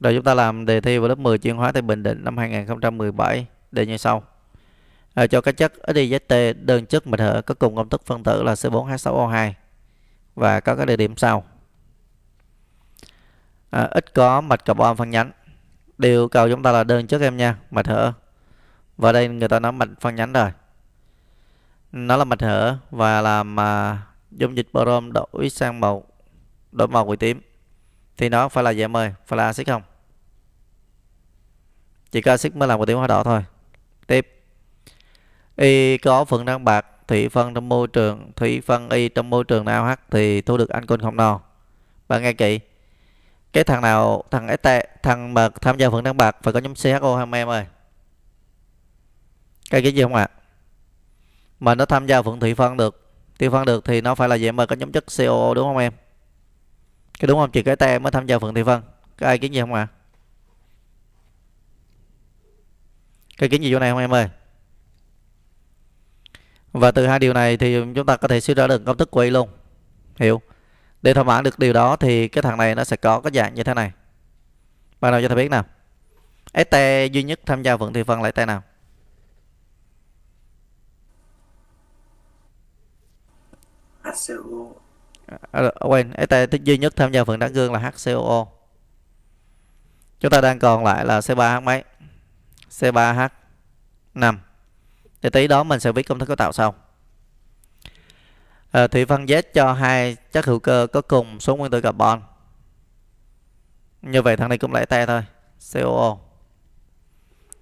Rồi chúng ta làm đề thi vào lớp 10 chuyên hóa tại Bình Định năm 2017 đề như sau. À, cho các chất XYT đơn chất mật hở có cùng công thức phân tử là C4H6O2 và có các địa điểm sau. À, ít có mạch carbon phân nhánh. Điều cầu chúng ta là đơn chất em nha, mạch hở. Và đây người ta nói mạch phân nhánh rồi. Nó là mạch hở và làm à, dung dịch brom đổi sang màu đổi màu của tím thì nó phải là dạng mời phải là axit không chỉ có axit mới làm một tiếng hóa đỏ thôi tiếp y có phần năng bạc thủy phân trong môi trường thủy phân y trong môi trường nào AOH thì thu được ancol không no bạn nghe kỹ cái thằng nào thằng ST thằng mà tham gia phần năng bạc phải có nhóm CHO hai em ơi cái cái gì không ạ à? mà nó tham gia phần thủy phân được thủy phân được thì nó phải là vậy mà có nhóm chất COO đúng không em cái đúng không chị cái te mới tham gia phần thi phân có ai kiến gì không ạ à? cái kiến gì chỗ này không em ơi và từ hai điều này thì chúng ta có thể suy ra được công thức của y luôn hiểu để thỏa mãn được điều đó thì cái thằng này nó sẽ có cái dạng như thế này bạn nào cho thầy biết nào ST duy nhất tham gia phần thi phân lại tay nào HCO À, quên ST duy nhất tham gia phần đáng dương là HCOO chúng ta đang còn lại là C3H mấy C3H 5 để tí đó mình sẽ viết công thức cấu tạo sau à, Thủy phân Z cho hai chất hữu cơ có cùng số nguyên tử carbon như vậy thằng này cũng lại T thôi COO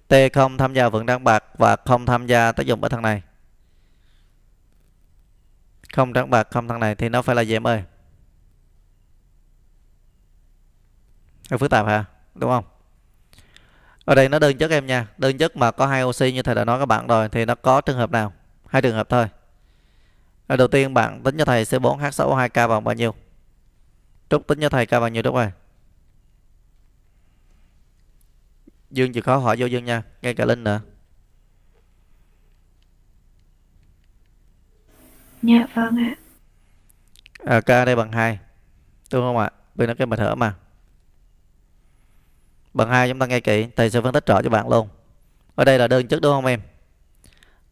T không tham gia vận đan bạc và không tham gia tác dụng ở thằng này không trắng bạc không thằng này thì nó phải là gì em ơi Nó phức tạp hả đúng không ở đây nó đơn chất em nha đơn chất mà có hai oxy như thầy đã nói các bạn rồi thì nó có trường hợp nào hai trường hợp thôi ở đầu tiên bạn tính cho thầy C4H6O2K bằng bao nhiêu Trúc tính cho thầy K bằng nhiêu đúng ơi Dương chịu khó hỏi vô Dương nha Ngay cả Linh nữa Dạ vâng ạ. À, K đây bằng 2. Đúng không ạ? Bên nó cái mật thở mà. Bằng 2 chúng ta nghe kỹ, thầy sẽ phân tích rõ cho bạn luôn. Ở đây là đơn chất đúng không em?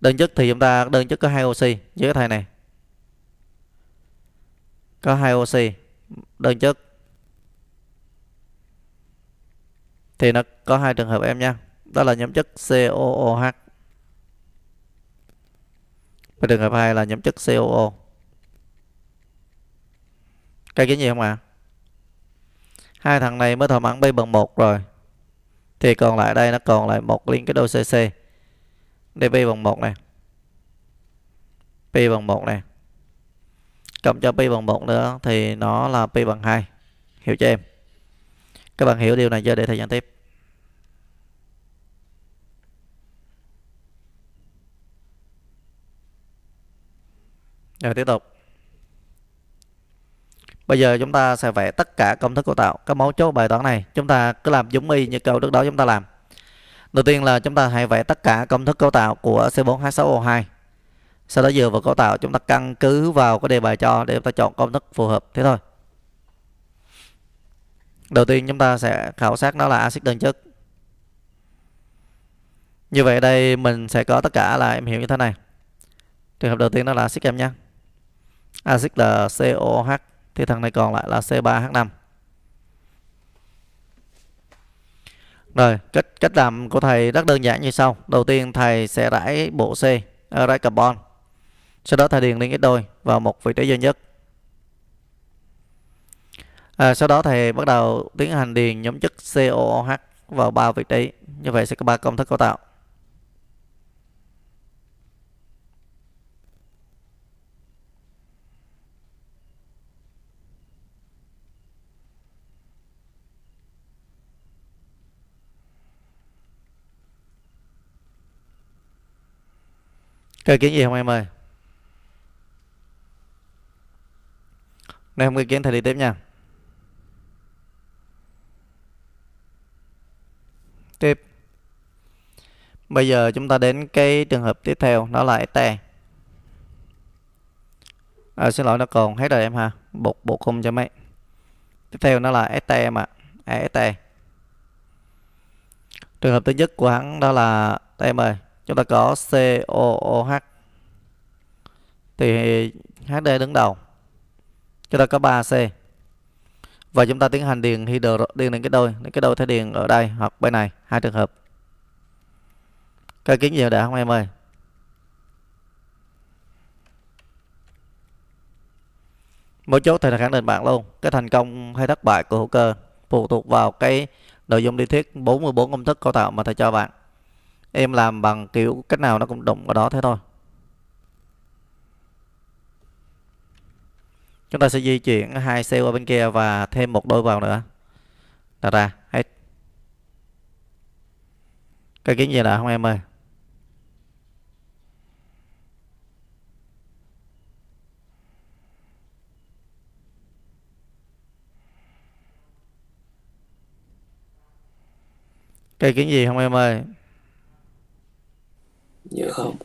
Đơn chất thì chúng ta đơn chất có hai oxy dưới cái thầy này. Có hai oxy đơn chất Thì nó có hai trường hợp em nha. Đó là nhóm chất COOH và trường hợp hai là nhóm chất COO cây kiến gì không ạ à? hai thằng này mới thỏa mãn B bằng một rồi thì còn lại đây nó còn lại một liên cái đôi CC đây DP bằng một này P bằng một này cộng cho P bằng một nữa thì nó là P bằng hai hiểu chưa em các bạn hiểu điều này chưa để thầy gian tiếp Rồi tiếp tục. Bây giờ chúng ta sẽ vẽ tất cả công thức cấu tạo các mấu chốt bài toán này. Chúng ta cứ làm giống y như câu trước đó chúng ta làm. Đầu tiên là chúng ta hãy vẽ tất cả công thức cấu tạo của C4H6O2. Sau đó dựa vào cấu tạo chúng ta căn cứ vào cái đề bài cho để chúng ta chọn công thức phù hợp thế thôi. Đầu tiên chúng ta sẽ khảo sát nó là axit đơn chất. Như vậy đây mình sẽ có tất cả là em hiểu như thế này. Trường hợp đầu tiên đó là axit em nhé axit là COH thì thằng này còn lại là C3H5 rồi cách cách làm của thầy rất đơn giản như sau đầu tiên thầy sẽ rải bộ C à, rải carbon sau đó thầy điền liên kết đôi vào một vị trí duy nhất à, sau đó thầy bắt đầu tiến hành điền nhóm chất COOH vào ba vị trí như vậy sẽ có ba công thức cấu tạo Chơi kiến gì không em ơi? Nếu không có kiến thầy đi tiếp nha. Tiếp. Bây giờ chúng ta đến cái trường hợp tiếp theo đó là ST. À, xin lỗi nó còn hết rồi em ha. Bột bột không cho mấy. Tiếp theo nó là ST em ạ. À, ST. Trường hợp thứ nhất của hắn đó là em ơi chúng ta có COOH thì HD đứng đầu chúng ta có 3C và chúng ta tiến hành điền hydro điền lên cái đôi lên cái đôi thay điền ở đây hoặc bên này hai trường hợp cái kiến nhiều đã không em ơi mỗi chốt thầy khẳng định bạn luôn cái thành công hay thất bại của hữu cơ phụ thuộc vào cái nội dung lý thuyết 44 công thức cấu tạo mà thầy cho bạn em làm bằng kiểu cách nào nó cũng đụng vào đó thế thôi chúng ta sẽ di chuyển hai xe qua bên kia và thêm một đôi vào nữa đặt ra hết cái kiến gì đã không em ơi cây kiến gì không em ơi nhớ dạ, dạ, không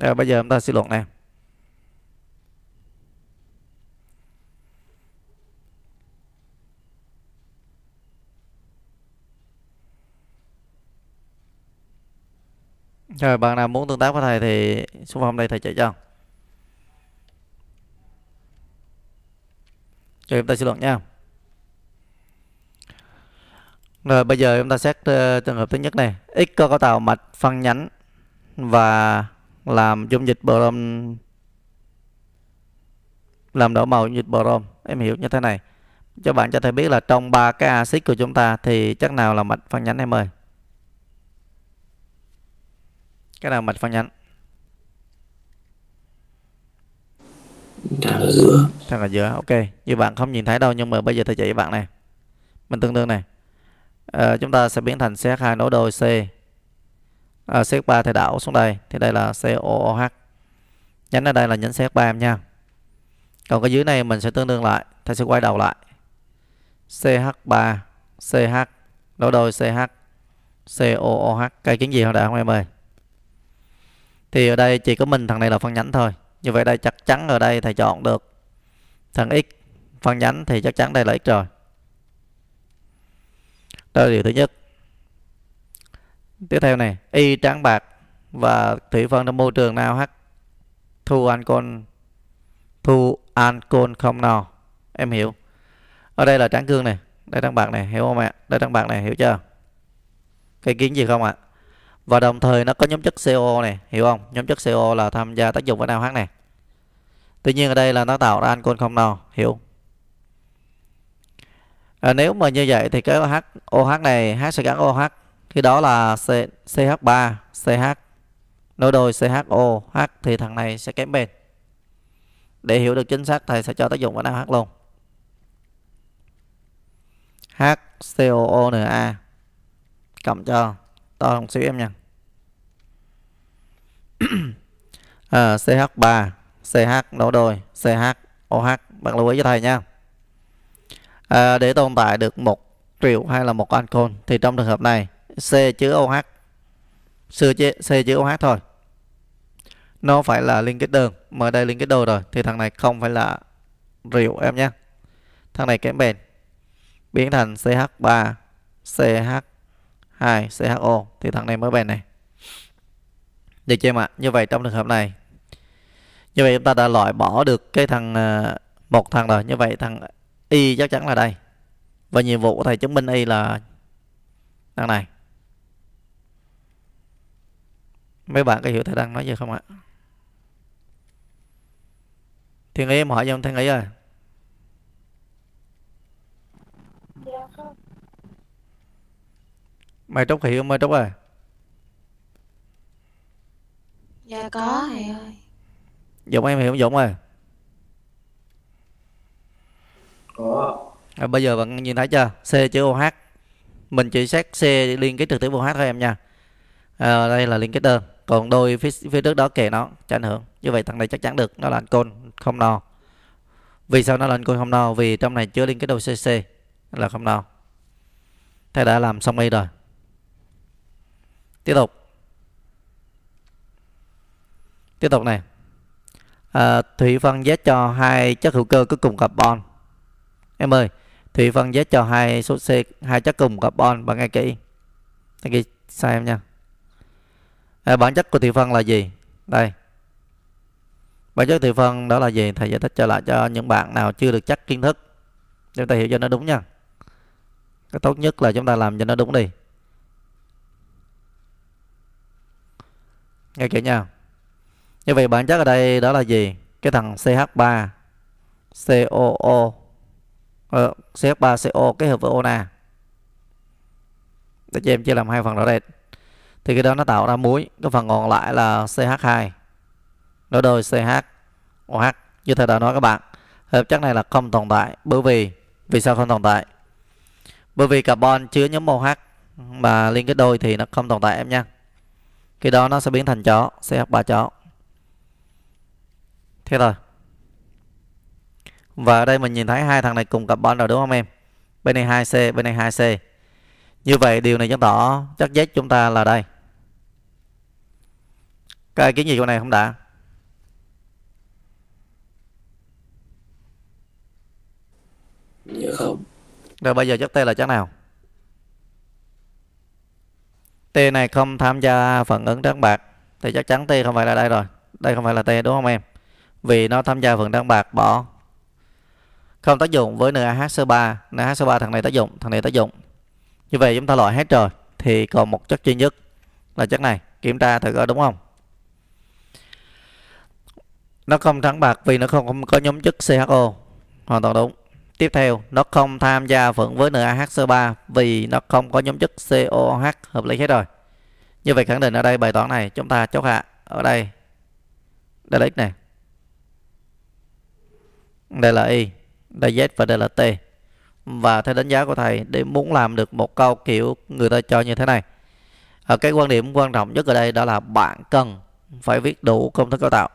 à, bây giờ chúng ta suy luận nè Rồi bạn nào muốn tương tác với thầy thì xuống phòng đây thầy chạy cho. Cho chúng ta suy luận nha. Rồi bây giờ chúng ta xét uh, trường hợp thứ nhất này, x có cấu tạo mạch phân nhánh và làm dung dịch brom làm đỏ màu dung dịch brom em hiểu như thế này cho bạn cho thầy biết là trong ba cái axit của chúng ta thì chất nào là mạch phân nhánh em ơi cái nào mạch phân nhánh thằng ở giữa thằng ở giữa ok như bạn không nhìn thấy đâu nhưng mà bây giờ thầy chỉ bạn này mình tương đương này à, chúng ta sẽ biến thành CH2 nối đôi C à, CX3 thầy đảo xuống đây thì đây là COOH nhánh ở đây là nhánh CX3 em nha còn cái dưới này mình sẽ tương đương lại thầy sẽ quay đầu lại CH3 CH nối đôi CH COOH cây kiến gì không đã, không em ơi thì ở đây chỉ có mình thằng này là phân nhánh thôi như vậy đây chắc chắn ở đây thầy chọn được thằng x phân nhánh thì chắc chắn đây là x rồi đó là điều thứ nhất Tiếp theo này, y trắng bạc và thủy phân trong môi trường nào hắc thu ancon thu ancon không no. Em hiểu. Ở đây là trắng cương này, đây trắng bạc này, hiểu không ạ? Đây trắng bạc này, hiểu chưa? Cái kiến gì không ạ? Và đồng thời nó có nhóm chất CO này, hiểu không? Nhóm chất CO là tham gia tác dụng với nào NaOH này. Tuy nhiên ở đây là nó tạo ra ancon không no, hiểu? À, nếu mà như vậy thì cái OH, OH này H sẽ gắn OH khi đó là CH3 CH nối đôi CHO H thì thằng này sẽ kém bền Để hiểu được chính xác thầy sẽ cho tác dụng ở nào luôn hcoona cộng cho to không xíu em nha à, CH3 CH nối đôi CH OH bạn lưu ý cho thầy nha à, để tồn tại được một triệu hay là một ancol thì trong trường hợp này C chữ OH C, C chữ OH thôi nó phải là liên kết đơn mà đây liên kết đôi rồi thì thằng này không phải là rượu em nhé thằng này kém bền biến thành CH3 CH2 CHO thì thằng này mới bền này được chưa em ạ như vậy trong trường hợp này như vậy chúng ta đã loại bỏ được cái thằng à, một thằng rồi như vậy thằng y chắc chắn là đây và nhiệm vụ của thầy chứng minh y là thằng này mấy bạn có hiểu thầy đang nói gì không ạ thiên ý em hỏi gì không thiên ý ơi mày trúc hiểu không ơi trúc ơi dạ có thầy ơi dũng em hiểu không dũng ơi có à, bây giờ bạn nhìn thấy chưa c chữ oh mình chỉ xét c liên kết trực tiếp oh thôi em nha à, đây là liên kết đơn còn đôi phía, phía trước đó kề nó cho ảnh hưởng như vậy thằng này chắc chắn được nó là anh côn không no vì sao nó là anh côn không no vì trong này chứa liên kết đầu cc là không no thầy đã làm xong y rồi tiếp tục tiếp tục này à, thủy phân Z cho hai chất hữu cơ có cùng carbon em ơi thủy phân Z cho hai số C hai chất cùng carbon bằng ngay kỹ đăng ký sai em nha à, bản chất của thị phần là gì đây bản chất thị phần đó là gì thầy giải thích trở lại cho những bạn nào chưa được chắc kiến thức chúng ta hiểu cho nó đúng nha cái tốt nhất là chúng ta làm cho nó đúng đi nghe kỹ nha như vậy bản chất ở đây đó là gì cái thằng CH3 COO ờ, CH3CO kết hợp với ona để cho em chia làm hai phần rõ đây thì cái đó nó tạo ra muối cái phần còn lại là CH2 nó đôi CH OH như thầy đã nói các bạn hợp chất này là không tồn tại bởi vì vì sao không tồn tại bởi vì carbon chứa nhóm OH mà liên kết đôi thì nó không tồn tại em nha cái đó nó sẽ biến thành chó CH3 chó thế rồi và ở đây mình nhìn thấy hai thằng này cùng carbon rồi đúng không em bên này 2C bên này 2C như vậy điều này chứng tỏ chắc z chúng ta là đây. Các ai kiến gì chỗ này không đã? Dạ không. Rồi bây giờ chắc t là chắc nào? T này không tham gia phản ứng trắng bạc thì chắc chắn T không phải là đây rồi. Đây không phải là T đúng không em? Vì nó tham gia phần trắng bạc bỏ. Không tác dụng với NaHC3, NaHC3 thằng này tác dụng, thằng này tác dụng như vậy chúng ta loại hết rồi thì còn một chất duy nhất là chất này kiểm tra thử coi đúng không nó không trắng bạc vì nó không, không có nhóm chất CHO hoàn toàn đúng tiếp theo nó không tham gia phận với NaHC3 vì nó không có nhóm chất COOH hợp lý hết rồi như vậy khẳng định ở đây bài toán này chúng ta chốt hạ ở đây đây là x này đây là y đây là z và đây là t và theo đánh giá của thầy để muốn làm được một câu kiểu người ta cho như thế này ở ờ, cái quan điểm quan trọng nhất ở đây đó là bạn cần phải viết đủ công thức cấu tạo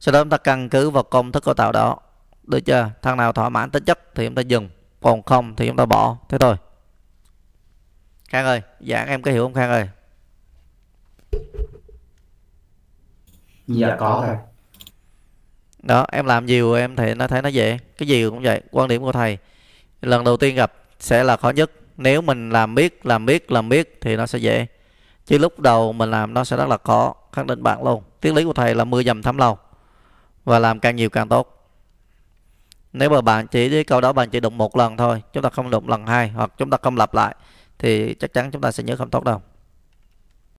sau đó chúng ta căn cứ vào công thức cấu tạo đó được chưa thằng nào thỏa mãn tính chất thì chúng ta dừng còn không thì chúng ta bỏ thế thôi khang ơi giảng em có hiểu không khang ơi dạ có thầy đó em làm nhiều em thì nó thấy nó dễ cái gì cũng vậy quan điểm của thầy lần đầu tiên gặp sẽ là khó nhất nếu mình làm biết làm biết làm biết thì nó sẽ dễ chứ lúc đầu mình làm nó sẽ rất là khó khẳng định bạn luôn triết lý của thầy là mưa dầm thấm lâu và làm càng nhiều càng tốt nếu mà bạn chỉ với câu đó bạn chỉ đụng một lần thôi chúng ta không đụng lần hai hoặc chúng ta không lặp lại thì chắc chắn chúng ta sẽ nhớ không tốt đâu